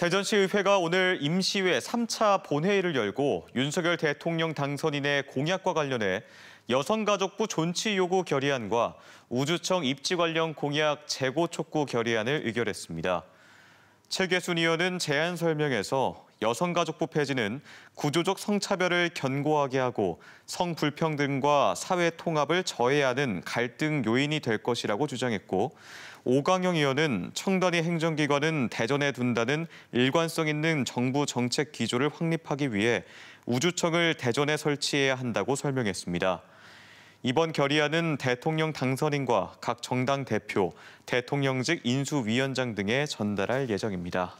대전시의회가 오늘 임시회 3차 본회의를 열고 윤석열 대통령 당선인의 공약과 관련해 여성가족부 존치 요구 결의안과 우주청 입지 관련 공약 재고 촉구 결의안을 의결했습니다. 최계순 의원은 제안 설명에서 여성가족부 폐지는 구조적 성차별을 견고하게 하고 성불평등과 사회 통합을 저해하는 갈등 요인이 될 것이라고 주장했고 오강영 의원은 청단위 행정기관은 대전에 둔다는 일관성 있는 정부 정책 기조를 확립하기 위해 우주청을 대전에 설치해야 한다고 설명했습니다. 이번 결의안은 대통령 당선인과 각 정당 대표, 대통령직 인수위원장 등에 전달할 예정입니다.